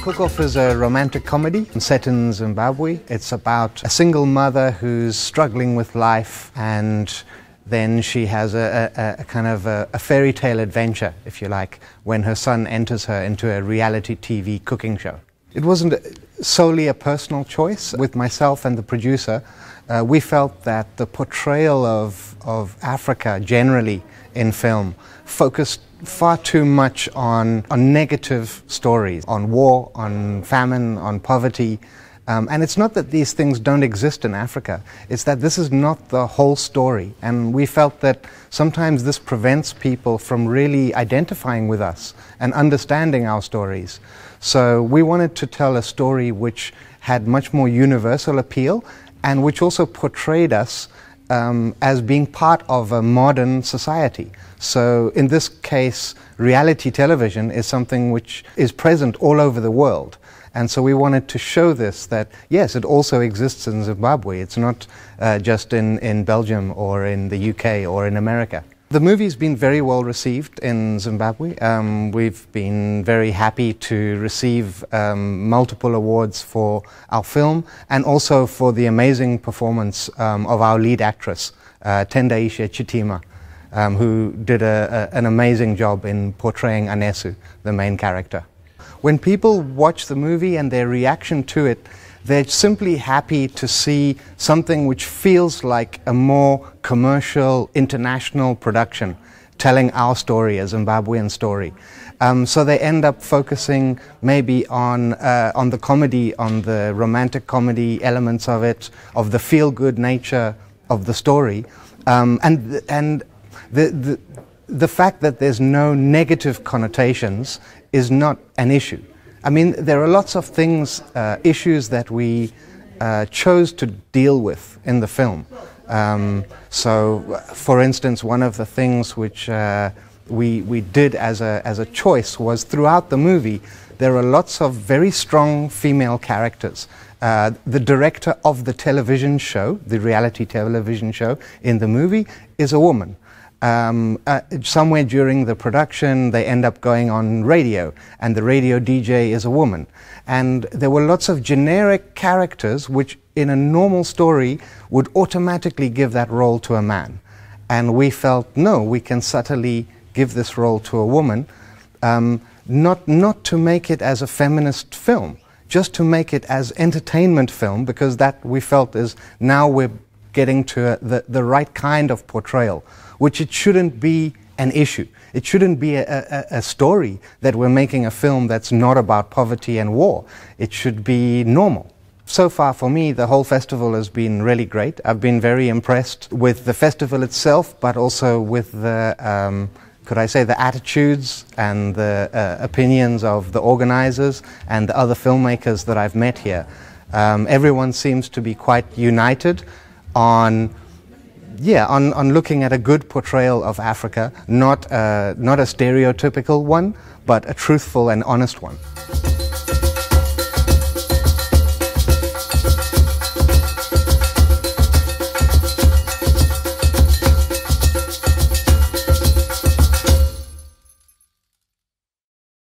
Cook Off is a romantic comedy set in Zimbabwe. It's about a single mother who's struggling with life and then she has a, a, a kind of a, a, fairy tale adventure, if you like, when her son enters her into a reality TV cooking show. It wasn't solely a personal choice. With myself and the producer, uh, we felt that the portrayal of, of Africa generally in film focused far too much on, on negative stories, on war, on famine, on poverty, um, and it's not that these things don't exist in Africa, it's that this is not the whole story. And we felt that sometimes this prevents people from really identifying with us and understanding our stories. So we wanted to tell a story which had much more universal appeal and which also portrayed us um, as being part of a modern society. So, in this case, reality television is something which is present all over the world. And so we wanted to show this that, yes, it also exists in Zimbabwe. It's not uh, just in, in Belgium or in the UK or in America. The movie's been very well received in Zimbabwe. Um, we've been very happy to receive um, multiple awards for our film and also for the amazing performance um, of our lead actress, uh, Tendaisha Chitima, um, who did a, a, an amazing job in portraying Anesu, the main character. When people watch the movie and their reaction to it, they're simply happy to see something which feels like a more commercial, international production telling our story, a Zimbabwean story. Um, so they end up focusing maybe on, uh, on the comedy, on the romantic comedy elements of it, of the feel good nature of the story. Um, and, and the, the, the fact that there's no negative connotations is not an issue. I mean, there are lots of things, uh, issues that we uh, chose to deal with in the film. Um, so, for instance, one of the things which uh, we, we did as a, as a choice was throughout the movie, there are lots of very strong female characters. Uh, the director of the television show, the reality television show in the movie, is a woman um, uh, somewhere during the production, they end up going on radio, and the radio DJ is a woman. And there were lots of generic characters which, in a normal story, would automatically give that role to a man. And we felt, no, we can subtly give this role to a woman, um, not, not to make it as a feminist film, just to make it as entertainment film, because that we felt is now we're getting to the, the right kind of portrayal, which it shouldn't be an issue. It shouldn't be a, a, a, story that we're making a film that's not about poverty and war. It should be normal. So far for me, the whole festival has been really great. I've been very impressed with the festival itself, but also with the, um, could I say, the attitudes and the uh, opinions of the organizers and the other filmmakers that I've met here. Um, everyone seems to be quite united on yeah, on, on looking at a good portrayal of Africa, not, a not a stereotypical one, but a truthful and honest one.